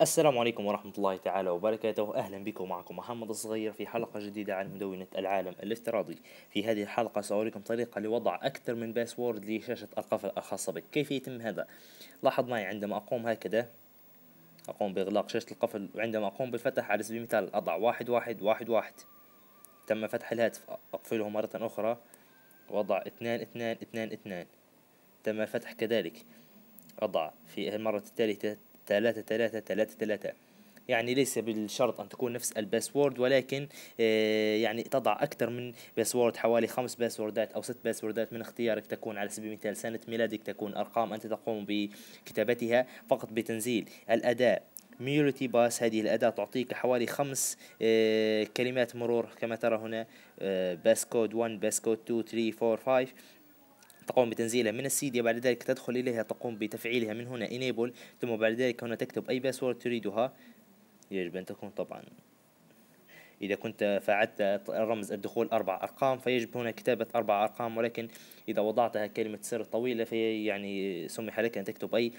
السلام عليكم ورحمة الله تعالى وبركاته أهلا بكم معكم محمد الصغير في حلقة جديدة عن مدونة العالم الافتراضي في هذه الحلقة سأريكم طريقة لوضع أكثر من باسورد لشاشة القفل الخاصة بك كيف يتم هذا؟ لاحظ معي عندما أقوم هكذا أقوم بإغلاق شاشة القفل وعندما أقوم بالفتح على سبيل المثال أضع واحد واحد واحد واحد تم فتح الهاتف أقفله مرة أخرى وأضع اثنان اثنان اثنان اثنان تم الفتح كذلك أضع في المرة التالية ثلاثة ثلاثة ثلاثة ثلاثة يعني ليس بالشرط أن تكون نفس الباسورد ولكن آه، يعني تضع أكثر من باسورد حوالي خمس باسوردات أو ست باسوردات من اختيارك تكون على سبيل المثال سنة ميلادك تكون أرقام أنت تقوم بكتابتها فقط بتنزيل الأداة ميوريتي باس هذه الأداة تعطيك حوالي خمس آه، كلمات مرور كما ترى هنا آه، باس كود 1 باس كود 2 3 4 5 تقوم بتنزيلها من السي دي بعد ذلك تدخل إليها تقوم بتفعيلها من هنا إنيبل ثم بعد ذلك هنا تكتب أي باسورد تريدها يجب أن تكون طبعا إذا كنت فعلت رمز الدخول أربع أرقام فيجب هنا كتابة أربع أرقام ولكن إذا وضعتها كلمة سر طويلة في يعني سمح لك أن تكتب أي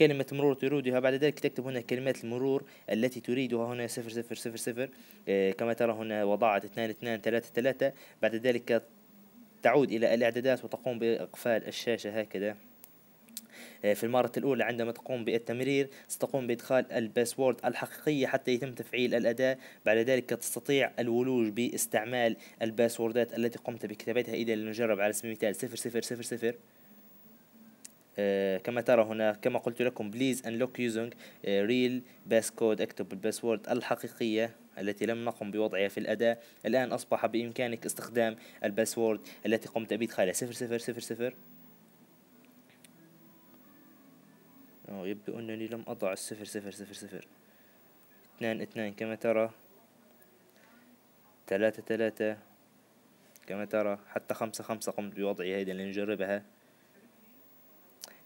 كلمة مرور تريدها بعد ذلك تكتب هنا كلمات المرور التي تريدها هنا صفر صفر صفر صفر آه، كما ترى هنا وضعت اثنان اثنان ثلاثة ثلاثة بعد ذلك تعود إلى الإعدادات وتقوم بإقفال الشاشة هكذا آه، في المرة الأولى عندما تقوم بالتمرير ستقوم بإدخال الباسورد الحقيقية حتى يتم تفعيل الأداة بعد ذلك تستطيع الولوج باستعمال الباسوردات التي قمت بكتابتها إذا لنجرب على سبيل المثال صفر صفر صفر صفر آه، كما ترى هنا كما قلت لكم بليز انلوك يوزنج ريل باس كود اكتب الباسورد الحقيقية التي لم نقم بوضعها في الأداة الآن أصبح بإمكانك استخدام الباسورد التي قمت بإدخالها صفر صفر صفر صفر يبدو أنني لم أضع الصفر صفر صفر صفر اثنان اثنان كما ترى ثلاثة ثلاثة كما ترى حتى خمسة خمسة قمت بوضعها إذا لنجربها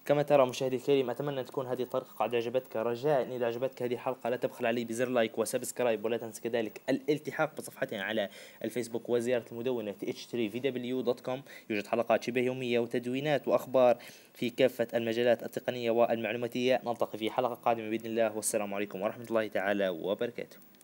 كما ترى مشاهدي الكريم أتمنى تكون هذه الطريقة قد عجبتك رجاء إذا عجبتك هذه الحلقة لا تبخل علي بزر لايك وسبسكرايب ولا تنسى كذلك الالتحاق بصفحتنا على الفيسبوك وزيارة المدونة h3vw.com يوجد حلقات شبه يومية وتدوينات وأخبار في كافة المجالات التقنية والمعلوماتية نلتقي في حلقة قادمة بإذن الله والسلام عليكم ورحمة الله تعالى وبركاته